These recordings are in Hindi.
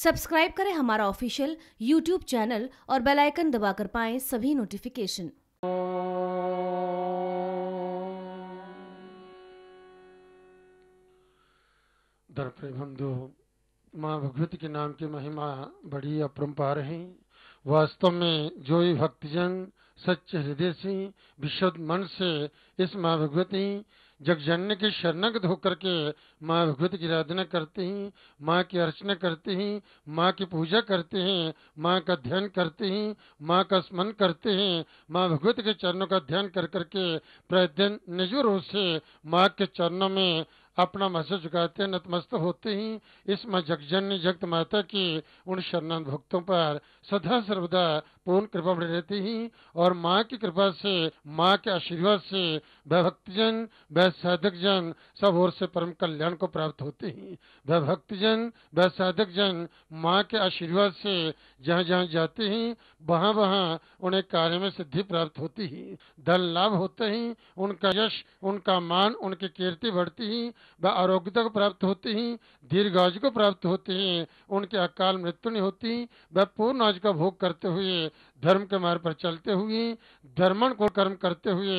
सब्सक्राइब करें हमारा ऑफिशियल यूट्यूब चैनल और बेल आइकन दबाकर पाएं सभी नोटिफिकेशन हम बंधु माँ भगवती के नाम की महिमा बड़ी अपरम्पार है वास्तव में जो भी भक्तजन सच्चे हृदय से विशुद्ध मन से इस माँ भगवती जगजन्य की शरणगत होकर के माँ भगवती की आराधना करते हैं माँ की अर्चना करते हैं माँ की पूजा करते हैं माँ का ध्यान करते हैं माँ का स्मरण करते हैं माँ भगवत के चरणों का ध्यान कर करके प्रतिदिन निजुर से माँ के चरणों में अपना मस्त झुकाते नतमस्त होते ही इस जगजन्य जगत माता की उन शरणान भक्तों पर सदा सर्वदा पूर्ण कृपा बने रहती हैं और माँ की कृपा से माँ के आशीर्वाद से वह भक्तजन वह सब ओर से परम कल्याण को प्राप्त होते हैं वह भक्तजन वह माँ के आशीर्वाद से जहाँ जहाँ जाते हैं वहाँ वहाँ उन्हें कार्य में सिद्धि प्राप्त होती है धन लाभ होते ही उनका यश उनका मान उनकी कीर्ति बढ़ती है वह आरोग्यता को प्राप्त होती दीर्घ आज को प्राप्त होते हैं उनके अकाल मृत्यु नहीं होती वह पूर्ण आज का भोग करते हुए धर्म के मार्ग पर चलते हुए धर्मन को कर्म करते हुए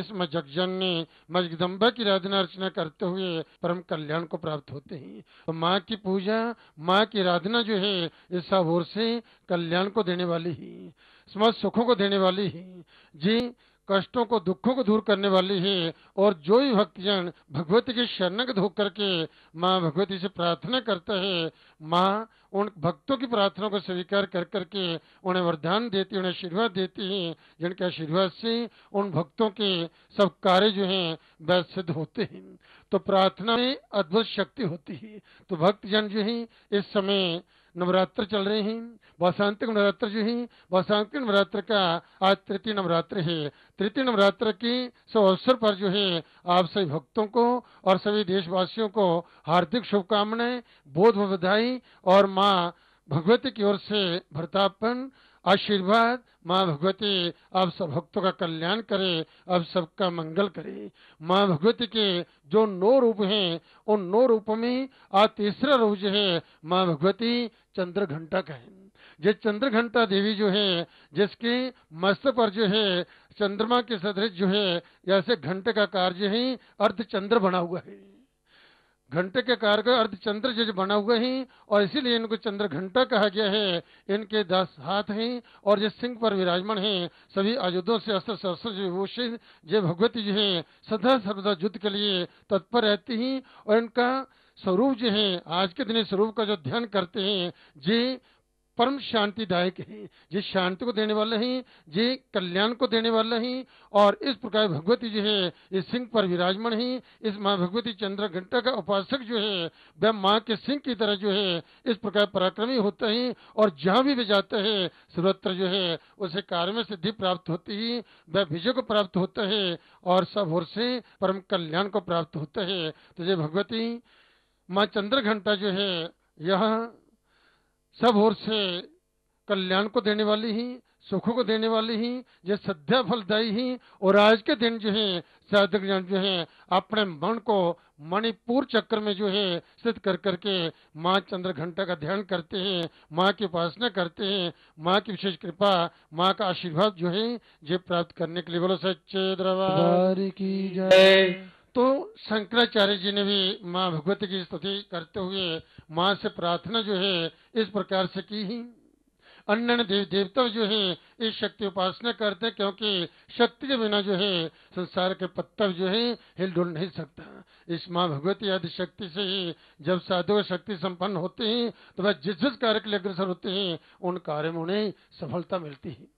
इस मजगजन ने मजगदम्बा की आराधना अर्चना करते हुए परम कल्याण को प्राप्त होते हैं तो माँ की पूजा माँ की आराधना जो है इस ओर से कल्याण को देने वाली ही समस्त सुखों को देने वाली ही जी कष्टों को दुखों को दूर करने वाली है और जो ही भक्तजन भगवती के शरणगत होकर के माँ भगवती से प्रार्थना करता है माँ उन भक्तों की प्रार्थना को स्वीकार कर करके उन्हें वरदान देती उन्हें आशीर्वाद देती है जिनके आशीर्वाद से उन भक्तों के सब कार्य जो हैं वह सिद्ध होते हैं तो प्रार्थना में अद्भुत शक्ति होती है तो भक्तजन जो है इस समय नवरात्र चल रहे हैं वासांतिक नवरात्र जो है वासांतिक नवरात्र का आज तृतीय नवरात्र है तृतीय नवरात्र के सौ अवसर पर जो है आप सभी भक्तों को और सभी देशवासियों को हार्दिक शुभकामनाएं बोध बधाई और माँ भगवती की ओर से भरतापन आशीर्वाद माँ भगवती अब सब भक्तों का कल्याण करे अब सबका मंगल करे माँ भगवती के जो नौ रूप हैं उन नौ रूप में आज तीसरा रूप जो है माँ भगवती चंद्र घंटा का है ये चंद्र घंटा देवी जो है जिसके मस्त पर जो है चंद्रमा के सदृश जो है ऐसे घंटे का कार्य है अर्ध चंद्र बना हुआ है घंटे के अर्ध चंद्र जज बना हुआ है और इसीलिए इनको चंद्र घंटा कहा गया है इनके दस हाथ हैं और जिस सिंह पर विराजमान हैं सभी आयुधों से अस्त्र शस्त्र विभूषित जय भगवती जी हैं सदा सर्वदा युद्ध के लिए तत्पर रहती हैं और इनका स्वरूप जो है आज के दिन स्वरूप का जो ध्यान करते हैं जी परम शांतिदायक हैं ये शांति को देने वाले हैं ये कल्याण को देने वाले हैं और इस प्रकार भगवती जो है इस सिंह पर विराजमान है इस माँ भगवती चंद्र घंटा का उपासक जो है वह माँ के सिंह की तरह जो है इस प्रकार पराक्रमी होते हैं और जहाँ भी वे जाते हैं सर्वत्र जो है उसे कार्य में सिद्धि प्राप्त होती है वह विजय को प्राप्त होता है और सब और से परम कल्याण को प्राप्त होता है तो ये भगवती माँ चंद्र घंटा जो है यह सब ओर से कल्याण को देने वाली ही सुखों को देने वाली ही ये सद्या फलदायी ही और आज के दिन जो है साधक जन जो है अपने मन को मणिपुर चक्र में जो है सिद्ध कर करके माँ चंद्र घंटा का ध्यान करते हैं माँ की उपासना करते हैं माँ की विशेष कृपा माँ का आशीर्वाद जो है ये प्राप्त करने के लिए बोलो सच्चे दरबार की जय तो शंकराचार्य जी ने भी माँ भगवती की स्तुति करते हुए माँ से प्रार्थना जो है इस प्रकार से की ही अन्य देव देवता जो है इस शक्ति उपासना करते क्योंकि शक्ति के बिना जो है संसार के पत्थर जो है हिलडुल नहीं सकता इस माँ भगवती आदि शक्ति से ही जब साधु शक्ति संपन्न होते हैं तो वह जिस जिस कार्य के लिए अग्रसर होते हैं उन कार्य में उन्हें सफलता मिलती है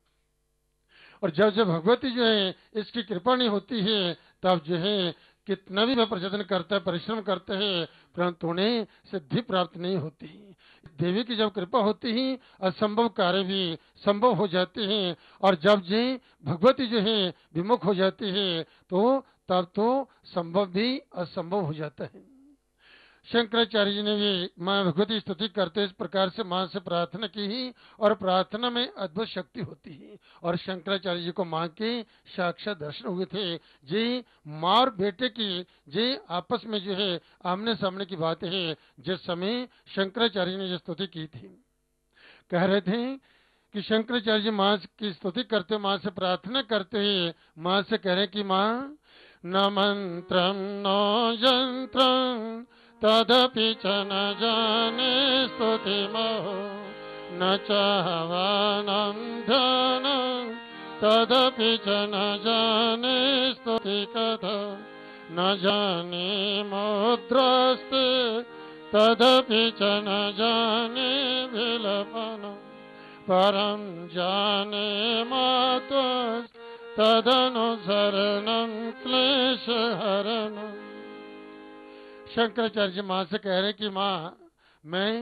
और जब जब भगवती जो है इसकी कृपा नहीं होती है तब जो है कितना भी वह प्रयत्न करता है परिश्रम करते हैं परंतु उन्हें सिद्धि प्राप्त नहीं होती देवी की जब कृपा होती है असंभव कार्य भी संभव हो जाते हैं और जब जी भगवती जो है विमुख हो जाती है तो तब तो संभव भी असंभव हो जाता है शंकराचार्य जी ने भी माँ भगवती स्तुति करते इस प्रकार से माँ से प्रार्थना की ही और प्रार्थना में अद्भुत शक्ति होती है और शंकराचार्य जी को माँ के साक्षात दर्शन हुए थे जी माँ और बेटे की जी आपस में जो है आमने सामने की बात है जिस समय शंकराचार्य ने स्तुति की थी कह रहे थे कि शंकराचार्य जी माँ की स्तुति करते हुए माँ से प्रार्थना करते हुए माँ से कह रहे कि माँ न मंत्र न यंत्र तदपि च न जाने स्तुतिमहो न चाहवानं धनं तदपि च न जाने स्तुतिकथा न जाने मुद्रास्ते तदपि च न जाने विलपनं परं जाने मातु तदनुसरणं क्लेशहरणं शंकराचार्य जी माँ से कह रहे कि माँ मैं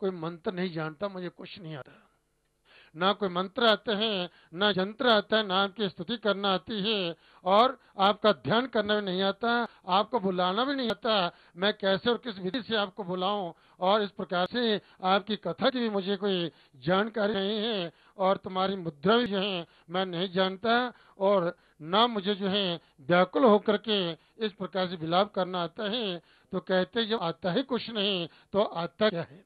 कोई मंत्र नहीं जानता मुझे कुछ नहीं आता ना कोई मंत्र आते हैं ना यंत्र आता है ना आपकी स्तुति करना आती है और आपका ध्यान करना भी नहीं आता आपको बुलाना भी नहीं आता मैं कैसे और किस विधि से आपको बुलाऊं और इस प्रकार से आपकी कथा की भी मुझे कोई जानकारी नहीं है और तुम्हारी मुद्रा भी जो है मैं नहीं जानता और ना मुझे जो है व्याकुल होकर के इस प्रकार से विलाप करना आता है तो कहते जब आता ही कुछ नहीं तो आता क्या है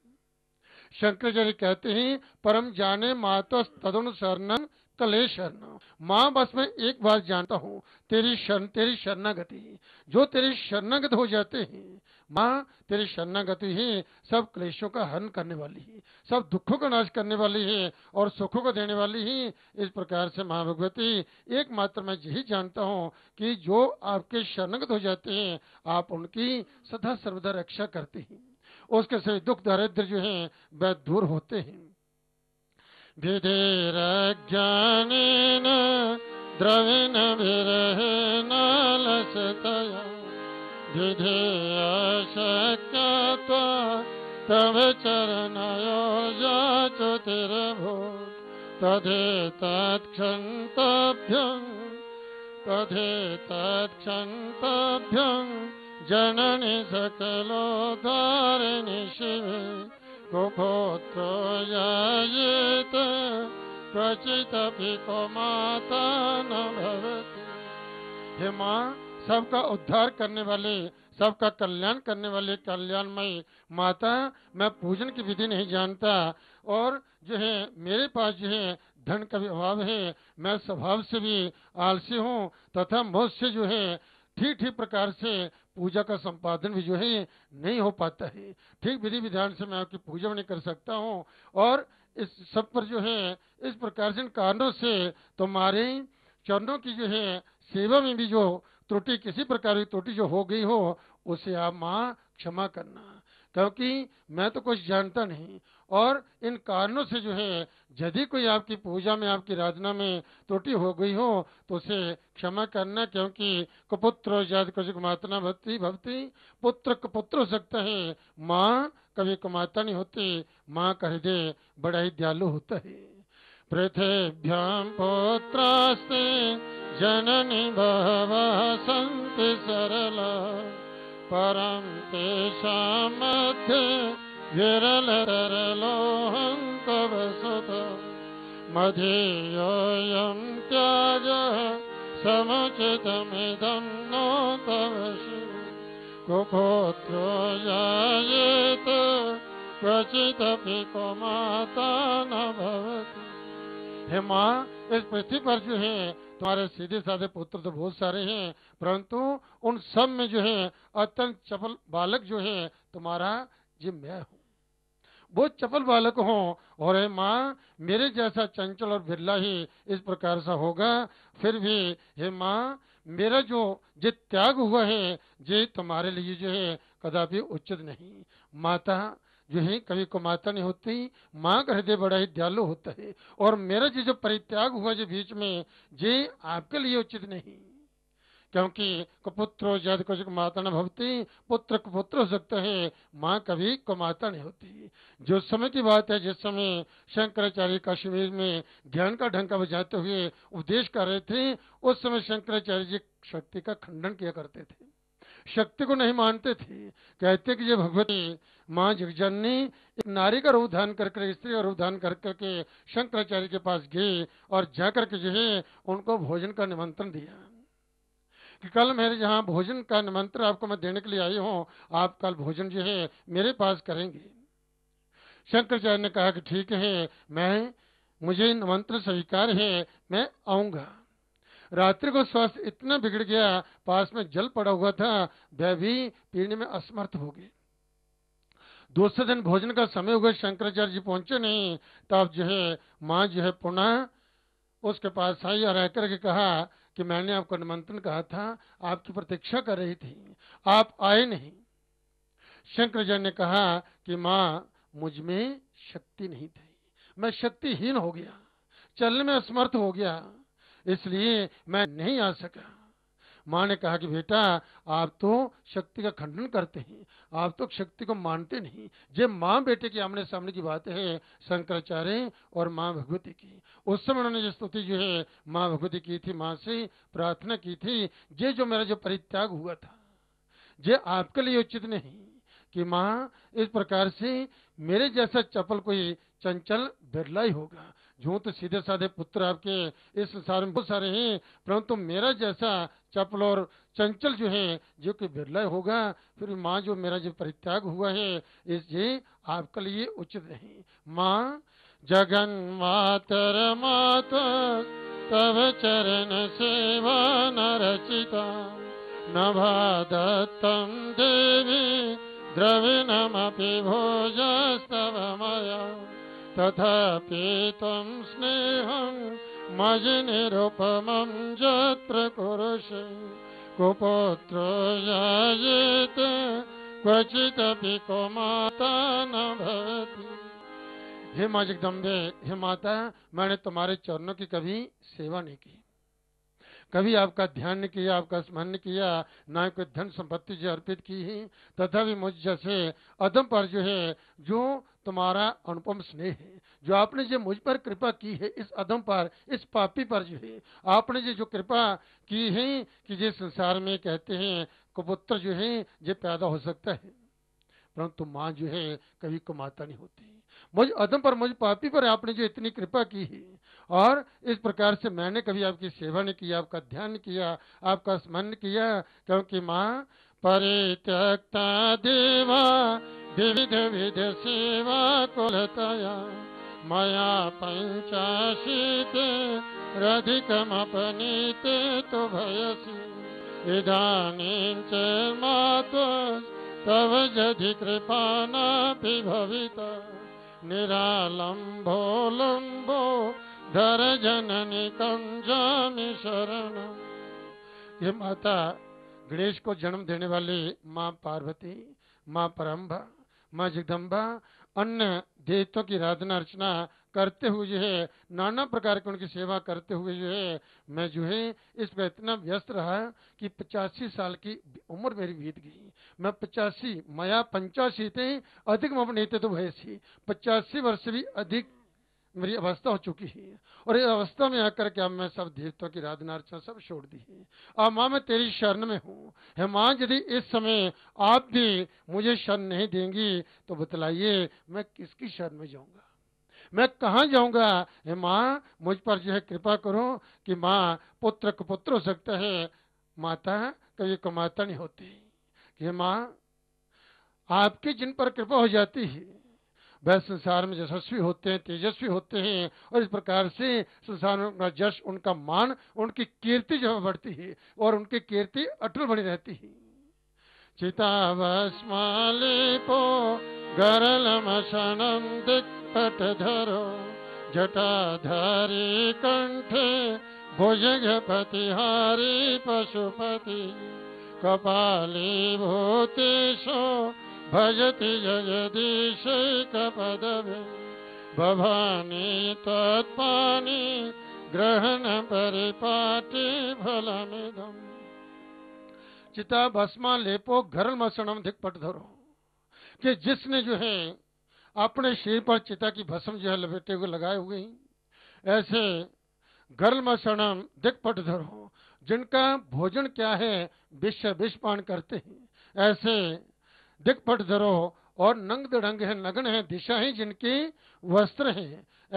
शंकराचार्य कहते हैं परम जाने मातस तदुन शरणम तले शरण माँ बस मैं एक बात जानता हूँ तेरी शरण तेरी शरणागति जो तेरी शरणागत हो जाते हैं माँ तेरी शरणागति ही सब क्लेशों का हरण करने वाली है सब दुखों का नाश करने वाली है और सुखों को देने वाली है इस प्रकार से माँ भगवती एकमात्र मैं यही जानता हूँ कि जो आपके शरणगत हो जाते हैं आप उनकी सदा सर्वदा रक्षा करते हैं उसके सभी दुख दारिद्र जो है वह दूर होते हैं विधिरज्ञानेन द्रविण विरहेण लसतया विधेयशक्य त्वा तव चरणयो याचुतिरभो तदेतत्क्षन्ताभ्यं तदेतत्क्षन्ताभ्यं जननि सकलोद्धारिणि शिवे कुभूतो जायेत क्वचिदपि माता न हे माँ सबका उद्धार करने वाले सबका कल्याण करने वाले कल्याणमयी माता मैं पूजन की विधि नहीं जानता और जो है मेरे पास जो है धन का भी अभाव है मैं स्वभाव से भी आलसी हूँ तथा मुझसे जो है ठीक ठीक प्रकार से पूजा का संपादन भी जो है नहीं हो पाता है ठीक विधि विधान से मैं आपकी पूजा भी नहीं कर सकता हूँ और इस सब पर जो है इस प्रकार से कारणों से तुम्हारे चरणों की जो है सेवा में भी जो त्रुटि किसी प्रकार की त्रुटि जो हो गई हो उसे आप माँ क्षमा करना क्योंकि मैं तो कुछ जानता नहीं और इन कारणों से जो है यदि कोई आपकी पूजा में आपकी आराधना में त्रुटि हो गई हो तो उसे क्षमा करना क्योंकि कुपुत्र जद कुछ भक्ति भक्ति पुत्र कुपुत्र हो सकता है माँ कभी कुमाता नहीं होती माँ कह दे बड़ा ही दयालु होता है पृथ्व्याम पुत्रास्ते जननी भव संत सरला परम तेषामध्य विरल तरलोऽहङ्कवसत मधीयोऽयं त्यागः समुचितमिदं नो तव शिव कुपोत्रो यायेत क्वचिदपि कुमाता न भवति हे माँ इस पृथ्वी पर जो है तुम्हारे सीधे साधे पुत्र तो बहुत सारे हैं परंतु उन सब में जो है अत्यंत चपल बालक जो है तुम्हारा जी मैं हूँ बहुत चपल बालक हो और हे माँ मेरे जैसा चंचल और बिरला ही इस प्रकार सा होगा फिर भी हे माँ मेरा जो जे त्याग हुआ है जे तुम्हारे लिए जो है कदापि उचित नहीं माता जो है कभी को माता नहीं होती माँ का हृदय बड़ा ही दयालु होता है और मेरा जो जो परित्याग हुआ जो बीच में जे आपके लिए उचित नहीं क्योंकि कुपुत्रो जद कुछ माता न भवती पुत्र कुपुत्र हो सकता है माँ कभी कुमाता नहीं होती जो समय की बात है जिस समय शंकराचार्य कश्मीर में ज्ञान का ढंका बजाते हुए उपदेश कर रहे थे उस समय शंकराचार्य जी शक्ति का खंडन किया करते थे शक्ति को नहीं मानते थे कहते कि ये भगवती माँ जगजननी एक नारी का रूप धारण करके स्त्री का रूप धारण कर करके शंकराचार्य के पास गए और जाकर के जो है उनको भोजन का निमंत्रण दिया कि कल मेरे यहाँ भोजन का निमंत्रण आपको मैं देने के लिए आई हूँ आप कल भोजन जो है मेरे पास करेंगे शंकराचार्य ने कहा कि ठीक है मैं मुझे निमंत्रण स्वीकार है मैं आऊंगा रात्रि को स्वास्थ्य इतना बिगड़ गया पास में जल पड़ा हुआ था वह भी पीने में असमर्थ हो गए दूसरे दिन भोजन का समय हुआ शंकराचार्य जी पहुंचे नहीं तब जो है माँ जो है पुनः उसके पास आई और रहकर के कहा कि मैंने आपको निमंत्रण कहा था आपकी प्रतीक्षा कर रही थी आप आए नहीं शंकराचार्य ने कहा कि माँ मुझ में शक्ति नहीं थी मैं शक्तिहीन हो गया चलने में असमर्थ हो गया इसलिए मैं नहीं आ सका माँ ने कहा कि बेटा आप तो शक्ति का खंडन करते हैं आप तो शक्ति को मानते नहीं जब माँ बेटे की आमने सामने की बात है शंकराचार्य और माँ भगवती की उस समय उन्होंने जो स्तुति जो है माँ भगवती की थी माँ से प्रार्थना की थी ये जो मेरा जो परित्याग हुआ था ये आपके लिए उचित नहीं कि माँ इस प्रकार से मेरे जैसा चपल कोई चंचल बिरला ही होगा जो तो सीधे साधे पुत्र आपके इस संसार में बहुत सारे हैं परंतु मेरा जैसा चपल और चंचल जो है जो कि बिरला होगा फिर माँ जो मेरा जो परित्याग हुआ है इस ये आपके लिए उचित नहीं माँ जगन मातर मात तब चरण सेवा न रचिता नभादत्तं देवी द्रविणमपि भोजस्तव मया तथापि त्वं स्नेहं मयि निरुपमं यत्र कुरुषि कुपोत्रो यायेत क्वचिदपि कुमाता न भवति हे माँ जगदम्बे हे माता मैंने तुम्हारे चरणों की कभी सेवा नहीं की कभी आपका ध्यान नहीं किया आपका स्मरण नहीं किया ना कोई धन संपत्ति जो अर्पित की ही तथा भी मुझ जैसे अदम पर जो है जो तुम्हारा अनुपम स्नेह है जो आपने जो मुझ पर कृपा की है इस अदम पर इस पापी पर जो है आपने जो जो कृपा की है कि जिस संसार में कहते हैं कबूतर जो है जो पैदा हो सकता है परंतु माँ जो है कभी कुमाता नहीं होती मुझ अदम पर मुझ पापी पर आपने जो इतनी कृपा की है और इस प्रकार से मैंने कभी आपकी सेवा नहीं किया आपका ध्यान किया आपका स्मरण किया क्योंकि माँ परित्यक्ता देवा सेवा कुलतया मया पञ्चाशीते अपनीत तो भयसी इदानीं च मातु तव जधि कृपा नापि निरालंबो लंबो धर जननी कंजामी शरण ये माता गणेश को जन्म देने वाली माँ पार्वती माँ परम्भा माँ जगदम्बा अन्य देवतों की आराधना अर्चना करते हुए जो है नाना प्रकार की उनकी सेवा करते हुए जो है मैं जो है इस पर इतना व्यस्त रहा कि पचासी साल की उम्र मेरी बीत गई मैं पचासी माया पंचासी थे अधिक मैं अपने थे तो भैसी पचासी वर्ष भी अधिक मेरी अवस्था हो चुकी है और इस अवस्था में आकर के अब मैं सब देवताओं की आराधना अर्चना सब छोड़ दी है अब माँ मैं तेरी शरण में हूँ हे माँ यदि इस समय आप भी मुझे शरण नहीं देंगी तो बतलाइए मैं किसकी शरण में जाऊँगा मैं कहाँ जाऊँगा हे माँ मुझ पर जो है कृपा करो कि माँ पुत्र पुत्र हो सकता है माता कभी कमाता नहीं होती हे माँ आपकी जिन पर कृपा हो जाती है वह संसार में यशस्वी होते हैं तेजस्वी होते हैं और इस प्रकार से संसार में उनका जश उनका मान उनकी कीर्ति जो बढ़ती है और उनकी कीर्ति अटल बनी रहती है चितावस्मालिपो गरलमशनं दिक्पटधरो जटाधारी भुजगपतिहारी पशुपति कपाली भूतेशो भजति जगदीशैकपदवे भवानी तत्पानि ग्रहणपरिपाटी फलमिदम् चिता भस्मा लेपो घरल मसणम धिकपट धरो कि जिसने जो है अपने शरीर पर चिता की भस्म जो है लपेटे हुए लगाए हुए हैं ऐसे गर्ल मसणम दिक्पट धरो जिनका भोजन क्या है विश्व विष पान करते हैं ऐसे दिग्पट धरो और नंग दड़ंग है नग्न है दिशा है जिनकी वस्त्र है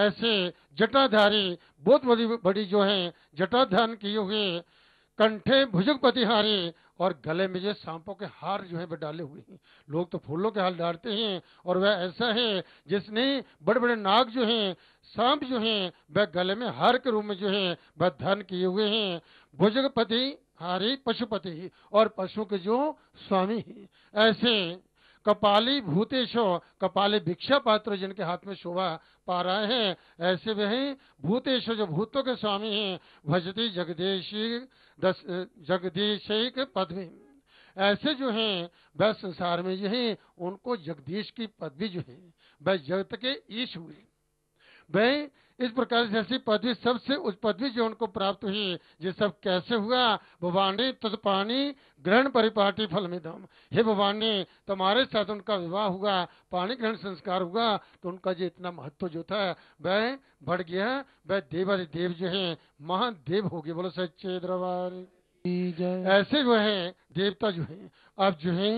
ऐसे जटाधारी बहुत बड़ी बड़ी जो है जटाधान किए हुए कंठे भुजक पतिहारी और गले में जो सांपों के हार जो है वह डाले हुए हैं लोग तो फूलों के हार डालते हैं और वह ऐसा है जिसने बड़े बड़े नाग जो हैं सांप जो हैं वह गले में हार के रूप में जो है वह धन किए हुए हैं भुजगपति हरे पशुपति और पशु के जो स्वामी है ऐसे कपाली भूतेशो कपाली भिक्षा पात्र जिनके हाथ में शोभा पा रहे हैं ऐसे वही भूतेशो जो भूतों के स्वामी हैं भजती जगदेशी दस जगदीशी के पदवी ऐसे जो हैं वह संसार में जो है उनको जगदीश की पदवी जो है वह जगत के ईश हुए वह इस प्रकार जैसी पदवी सबसे उच्च पदवी जो उनको प्राप्त हुई ये सब कैसे हुआ भवानी तत्पाणी ग्रहण परिपाटी फल में दम हे भवानी तुम्हारे साथ उनका विवाह हुआ पानी ग्रहण संस्कार हुआ तो उनका जो इतना महत्व जो था वह बढ़ गया वह देव जो है महादेव हो गए बोलो सच्चे दरबार ऐसे जो है देवता जो है अब जो है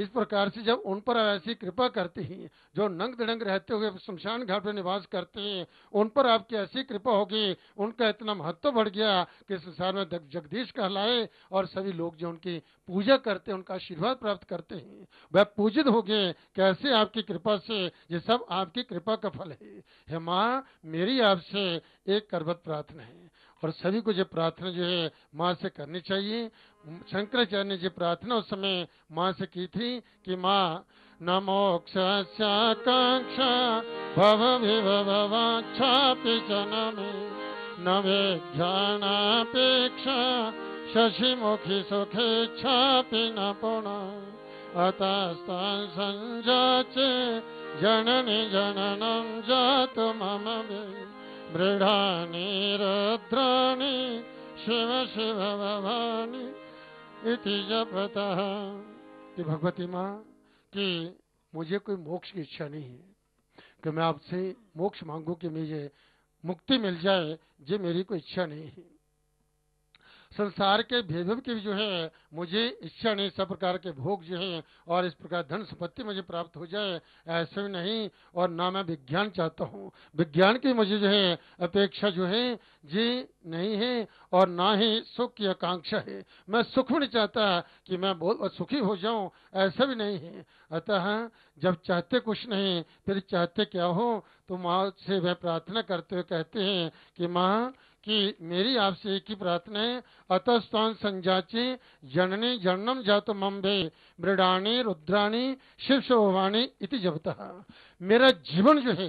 इस प्रकार से जब उन पर ऐसी कृपा करते हैं जो नंग दड़ंग रहते हुए शमशान घाट पर निवास करते हैं उन पर आपकी ऐसी कृपा होगी उनका इतना महत्व बढ़ गया कि संसार में जगदीश कहलाए और सभी लोग जो उनकी पूजा करते हैं उनका आशीर्वाद प्राप्त करते हैं वह पूजित हो गए कैसे आपकी कृपा से ये सब आपकी कृपा का फल है हे माँ मेरी आपसे एक करवत प्रार्थना है और सभी को जो प्रार्थना जो है माँ से करनी चाहिए शंकराचार्य ने जो प्रार्थना उस समय माँ से की थी कि माँ न मोक्षाकांक्षा भव छापी न वेक्षाणापेक्षा शशिमुखी सुखेक्षापि न पुणा जातु मम मे मृढानि रद्राणि शिव शिव भवानी इति जपतः कि भगवती माँ कि मुझे कोई मोक्ष की इच्छा नहीं है कि मैं आपसे मोक्ष मांगू कि मुझे मुक्ति मिल जाए ये मेरी कोई इच्छा नहीं है संसार के भेदभ की जो है मुझे इच्छा नहीं सब प्रकार के भोग जो है और इस प्रकार धन संपत्ति मुझे प्राप्त हो जाए ऐसे भी नहीं और ना मैं विज्ञान चाहता हूँ विज्ञान की मुझे जो है अपेक्षा जो है जी नहीं है और ना ही सुख की आकांक्षा है मैं सुख भी नहीं चाहता कि मैं बहुत सुखी हो जाऊँ ऐसा भी नहीं है अतः जब चाहते कुछ नहीं फिर चाहते क्या हो तो माँ से वह प्रार्थना करते हुए कहते हैं कि माँ कि मेरी आपसे एक ही प्रार्थना है अतः संजाचे जननी जननम जातम अम्बे मृडाणी रुद्राणी शिव शोभवाणी इति जपता मेरा जीवन जो है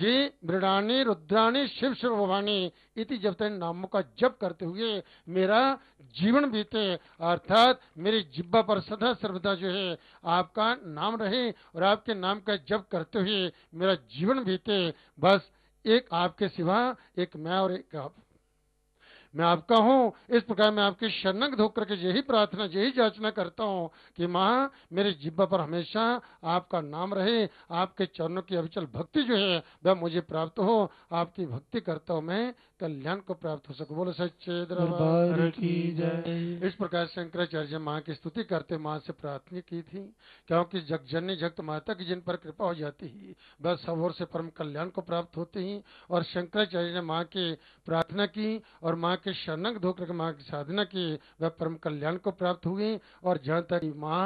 जी मृडाणी रुद्राणी शिव शोभवाणी इति जपता इन नामों का जप करते हुए मेरा जीवन बीते अर्थात मेरी जिब्बा पर सदा सर्वदा जो है आपका नाम रहे और आपके नाम का जप करते हुए मेरा जीवन बीते बस एक आपके सिवा एक मैं और एक आप मैं आपका हूँ इस प्रकार मैं आपके शरणंग धोकर के यही प्रार्थना यही जाचना करता हूँ कि माँ मेरे जिब्बा पर हमेशा आपका नाम रहे आपके चरणों की अविचल भक्ति जो है वह मुझे प्राप्त हो आपकी भक्ति करता हूँ मैं कल्याण को प्राप्त हो सके बोलो सच्चे दरबार की जय इस प्रकार शंकराचार्य माँ की स्तुति करते माँ से प्रार्थना की थी क्योंकि जगजननी जगत माता की जिन पर कृपा हो जाती है वह सब और से परम कल्याण को प्राप्त होते हैं और शंकराचार्य ने माँ की प्रार्थना की और माँ के शरणंग धोकर माँ की साधना की वह परम कल्याण को प्राप्त हुए और जहाँ तक माँ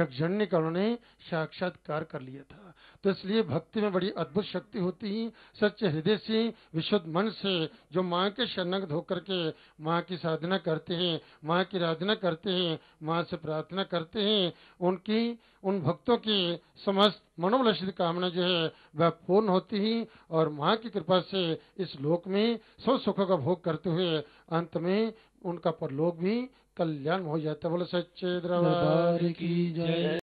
जगजननी का उन्होंने साक्षात्कार कर लिया था तो इसलिए भक्ति में बड़ी अद्भुत शक्ति होती है सच्चे हृदय से विशुद्ध मन से जो जो माँ के शरणक धोकर के माँ की साधना करते हैं माँ की आराधना करते हैं माँ से प्रार्थना करते हैं उनकी उन भक्तों की समस्त मनोवलक्षित कामना जो है वह पूर्ण होती ही और माँ की कृपा से इस लोक में सब सुखों का भोग करते हुए अंत में उनका परलोक भी कल्याण हो जाता है बोले सच्चे द्रवार की जय